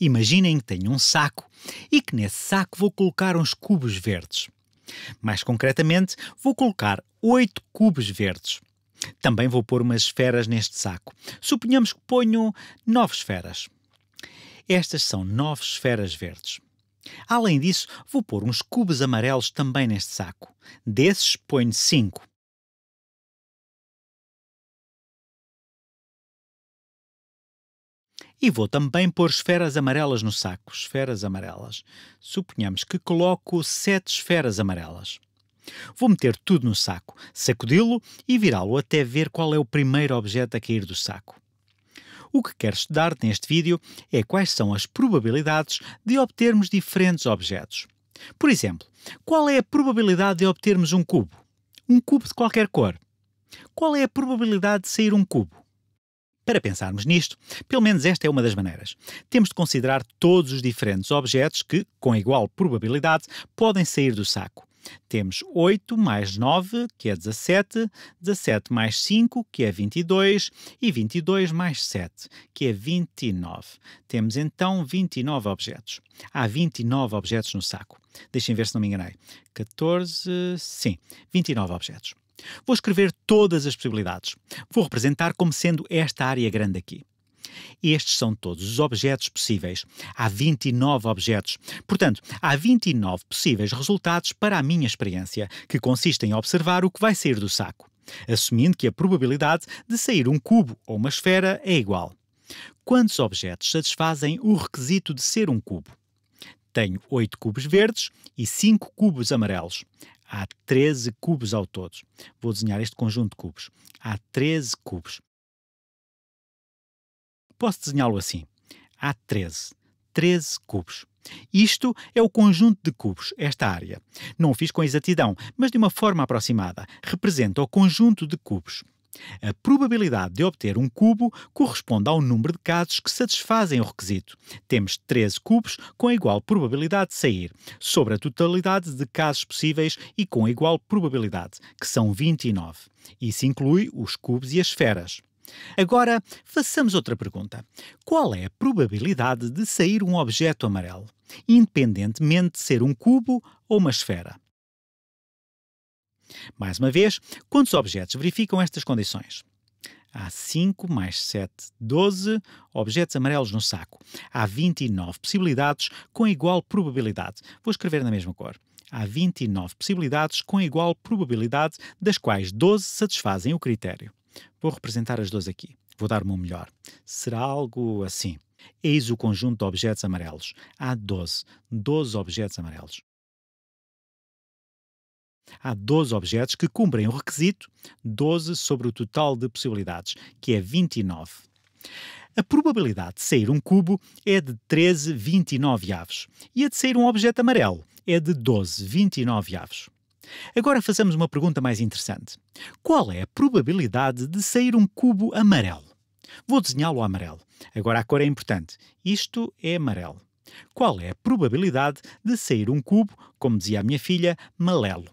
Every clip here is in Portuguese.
Imaginem que tenho um saco e que nesse saco vou colocar uns cubos verdes. Mais concretamente, vou colocar 8 cubos verdes. Também vou pôr umas esferas neste saco. Suponhamos que ponho 9 esferas. Estas são 9 esferas verdes. Além disso, vou pôr uns cubos amarelos também neste saco. Desses ponho 5. E vou também pôr esferas amarelas no saco. Esferas amarelas. Suponhamos que coloco sete esferas amarelas. Vou meter tudo no saco, sacudi-lo e virá-lo até ver qual é o primeiro objeto a cair do saco. O que quero estudar neste vídeo é quais são as probabilidades de obtermos diferentes objetos. Por exemplo, qual é a probabilidade de obtermos um cubo? Um cubo de qualquer cor. Qual é a probabilidade de sair um cubo? Para pensarmos nisto, pelo menos esta é uma das maneiras. Temos de considerar todos os diferentes objetos que, com igual probabilidade, podem sair do saco. Temos 8 mais 9, que é 17, 17 mais 5, que é 22, e 22 mais 7, que é 29. Temos então 29 objetos. Há 29 objetos no saco. Deixem ver se não me enganei. 14, sim, 29 objetos. Vou escrever todas as possibilidades. Vou representar como sendo esta área grande aqui. Estes são todos os objetos possíveis. Há 29 objetos. Portanto, há 29 possíveis resultados para a minha experiência, que consiste em observar o que vai sair do saco, assumindo que a probabilidade de sair um cubo ou uma esfera é igual. Quantos objetos satisfazem o requisito de ser um cubo? Tenho 8 cubos verdes e 5 cubos amarelos. Há 13 cubos ao todo. Vou desenhar este conjunto de cubos. Há 13 cubos. Posso desenhá-lo assim. Há 13. 13 cubos. Isto é o conjunto de cubos, esta área. Não o fiz com exatidão, mas de uma forma aproximada. Representa o conjunto de cubos. A probabilidade de obter um cubo corresponde ao número de casos que satisfazem o requisito. Temos 13 cubos com igual probabilidade de sair, sobre a totalidade de casos possíveis e com igual probabilidade, que são 29. Isso inclui os cubos e as esferas. Agora, façamos outra pergunta. Qual é a probabilidade de sair um objeto amarelo, independentemente de ser um cubo ou uma esfera? Mais uma vez, quantos objetos verificam estas condições? Há 5 mais 7, 12 objetos amarelos no saco. Há 29 possibilidades com igual probabilidade. Vou escrever na mesma cor. Há 29 possibilidades com igual probabilidade, das quais 12 satisfazem o critério. Vou representar as 12 aqui. Vou dar-me um melhor. Será algo assim. Eis o conjunto de objetos amarelos. Há 12. 12 objetos amarelos. Há 12 objetos que cumprem o requisito, 12 sobre o total de possibilidades, que é 29. A probabilidade de sair um cubo é de 13 29 avos e a de sair um objeto amarelo é de 12 29 avos. Agora fazemos uma pergunta mais interessante. Qual é a probabilidade de sair um cubo amarelo? Vou desenhá-lo amarelo. Agora a cor é importante. Isto é amarelo. Qual é a probabilidade de sair um cubo, como dizia a minha filha, malelo?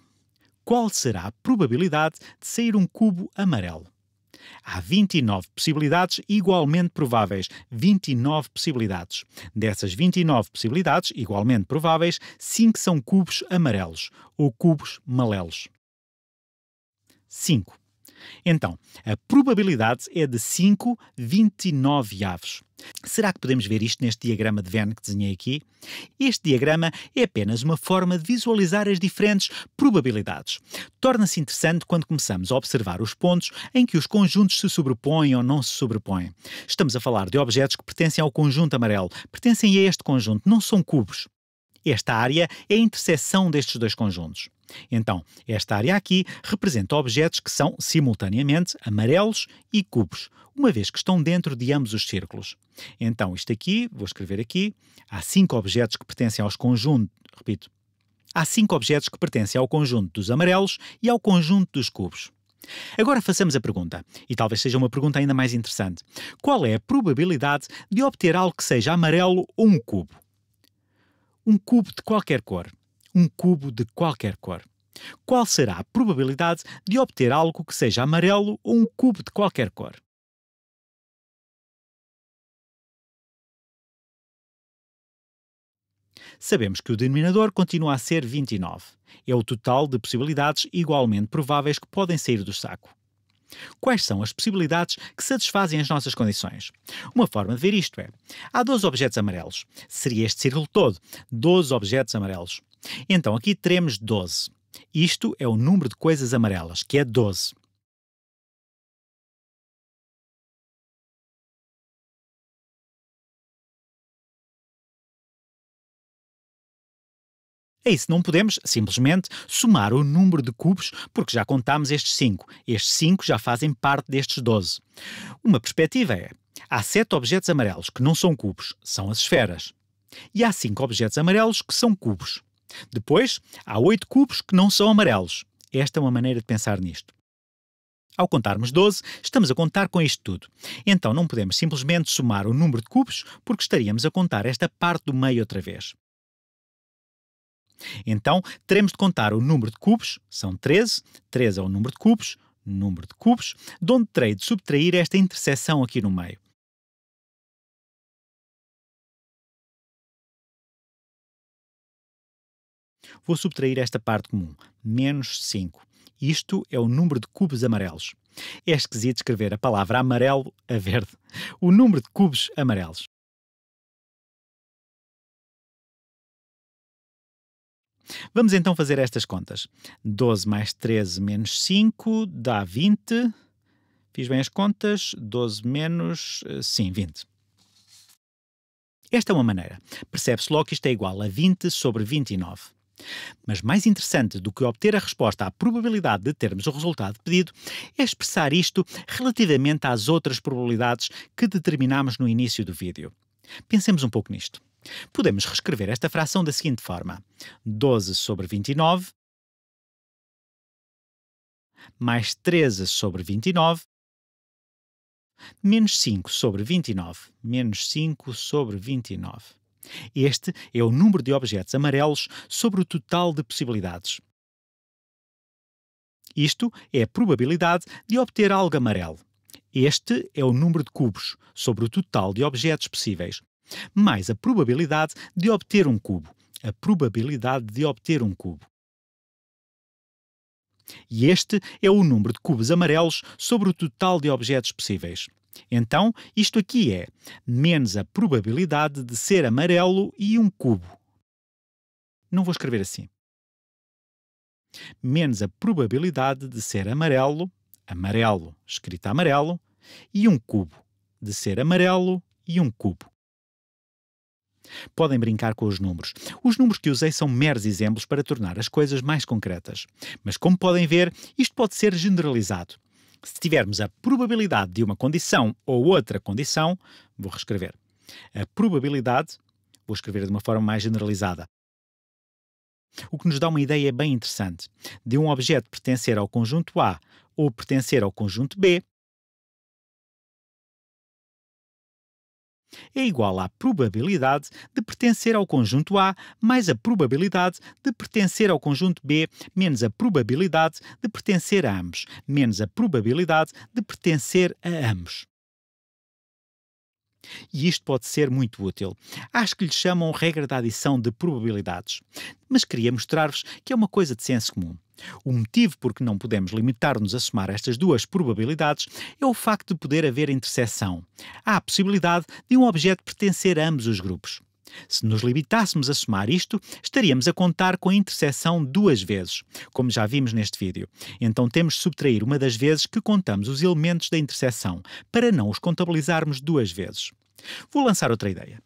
qual será a probabilidade de sair um cubo amarelo. Há 29 possibilidades igualmente prováveis. 29 possibilidades. Dessas 29 possibilidades igualmente prováveis, 5 são cubos amarelos ou cubos malelos. 5. Então, a probabilidade é de 5 29 avos. Será que podemos ver isto neste diagrama de Venn que desenhei aqui? Este diagrama é apenas uma forma de visualizar as diferentes probabilidades. Torna-se interessante quando começamos a observar os pontos em que os conjuntos se sobrepõem ou não se sobrepõem. Estamos a falar de objetos que pertencem ao conjunto amarelo, pertencem a este conjunto, não são cubos. Esta área é a interseção destes dois conjuntos. Então, esta área aqui representa objetos que são simultaneamente amarelos e cubos, uma vez que estão dentro de ambos os círculos. Então, isto aqui, vou escrever aqui, há cinco objetos que pertencem aos conjuntos, repito, há cinco objetos que pertencem ao conjunto dos amarelos e ao conjunto dos cubos. Agora façamos a pergunta, e talvez seja uma pergunta ainda mais interessante. Qual é a probabilidade de obter algo que seja amarelo ou um cubo? um cubo de qualquer cor. Um cubo de qualquer cor. Qual será a probabilidade de obter algo que seja amarelo ou um cubo de qualquer cor? Sabemos que o denominador continua a ser 29. É o total de possibilidades igualmente prováveis que podem sair do saco. Quais são as possibilidades que satisfazem as nossas condições? Uma forma de ver isto é: há 12 objetos amarelos. Seria este círculo todo, 12 objetos amarelos. Então aqui teremos 12. Isto é o número de coisas amarelas, que é 12. É isso não podemos, simplesmente, somar o número de cubos, porque já contámos estes 5. Estes 5 já fazem parte destes 12. Uma perspectiva é: há 7 objetos amarelos que não são cubos, são as esferas. E há 5 objetos amarelos que são cubos. Depois, há 8 cubos que não são amarelos. Esta é uma maneira de pensar nisto. Ao contarmos 12, estamos a contar com isto tudo. Então não podemos simplesmente somar o número de cubos, porque estaríamos a contar esta parte do meio outra vez. Então, teremos de contar o número de cubos, são 13, 13 é o número de cubos, número de cubos, de onde terei de subtrair esta interseção aqui no meio. Vou subtrair esta parte comum, menos 5. Isto é o número de cubos amarelos. É esquisito escrever a palavra amarelo a verde. O número de cubos amarelos. Vamos então fazer estas contas. 12 mais 13 menos 5 dá 20. Fiz bem as contas. 12 menos. Eh, sim, 20. Esta é uma maneira. Percebe-se logo que isto é igual a 20 sobre 29. Mas mais interessante do que obter a resposta à probabilidade de termos o resultado pedido é expressar isto relativamente às outras probabilidades que determinámos no início do vídeo. Pensemos um pouco nisto. Podemos reescrever esta fração da seguinte forma: 12 sobre 29 mais 13 sobre 29 menos 5 sobre 29, menos 5 sobre 29. Este é o número de objetos amarelos sobre o total de possibilidades. Isto é a probabilidade de obter algo amarelo. Este é o número de cubos sobre o total de objetos possíveis mais a probabilidade de obter um cubo. A probabilidade de obter um cubo. E este é o número de cubos amarelos sobre o total de objetos possíveis. Então, isto aqui é menos a probabilidade de ser amarelo e um cubo. Não vou escrever assim. Menos a probabilidade de ser amarelo, amarelo, escrita amarelo, e um cubo, de ser amarelo e um cubo. Podem brincar com os números. Os números que usei são meros exemplos para tornar as coisas mais concretas. Mas, como podem ver, isto pode ser generalizado. Se tivermos a probabilidade de uma condição ou outra condição, vou reescrever. A probabilidade, vou escrever de uma forma mais generalizada. O que nos dá uma ideia bem interessante de um objeto pertencer ao conjunto A ou pertencer ao conjunto B é igual à probabilidade de pertencer ao conjunto A mais a probabilidade de pertencer ao conjunto B menos a probabilidade de pertencer a ambos menos a probabilidade de pertencer a ambos. E isto pode ser muito útil. Acho que lhe chamam regra da adição de probabilidades. Mas queria mostrar-vos que é uma coisa de senso comum. O motivo por que não podemos limitar-nos a somar estas duas probabilidades é o facto de poder haver interseção. Há a possibilidade de um objeto pertencer a ambos os grupos. Se nos limitássemos a somar isto, estaríamos a contar com a interseção duas vezes, como já vimos neste vídeo. Então temos de subtrair uma das vezes que contamos os elementos da interseção, para não os contabilizarmos duas vezes. Vou lançar outra ideia.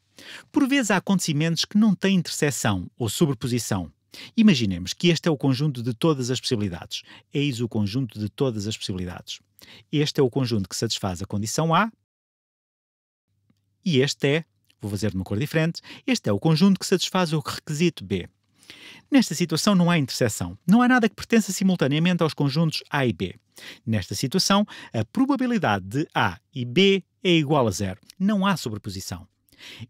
Por vezes há acontecimentos que não têm interseção ou sobreposição, Imaginemos que este é o conjunto de todas as possibilidades. Eis o conjunto de todas as possibilidades. Este é o conjunto que satisfaz a condição A e este é, vou fazer de uma cor diferente, este é o conjunto que satisfaz o requisito B. Nesta situação não há interseção, não há nada que pertença simultaneamente aos conjuntos A e B. Nesta situação, a probabilidade de A e B é igual a zero, não há sobreposição.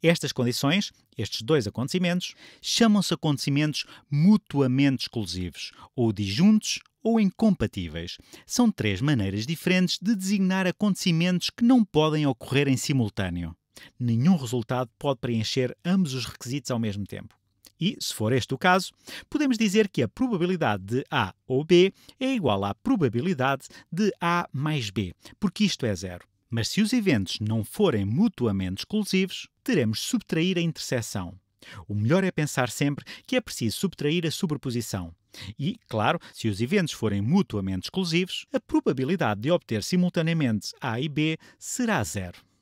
Estas condições, estes dois acontecimentos, chamam-se acontecimentos mutuamente exclusivos, ou disjuntos ou incompatíveis. São três maneiras diferentes de designar acontecimentos que não podem ocorrer em simultâneo. Nenhum resultado pode preencher ambos os requisitos ao mesmo tempo. E, se for este o caso, podemos dizer que a probabilidade de A ou B é igual à probabilidade de A mais B, porque isto é zero. Mas se os eventos não forem mutuamente exclusivos, teremos subtrair a interseção. O melhor é pensar sempre que é preciso subtrair a sobreposição. E, claro, se os eventos forem mutuamente exclusivos, a probabilidade de obter simultaneamente A e B será zero.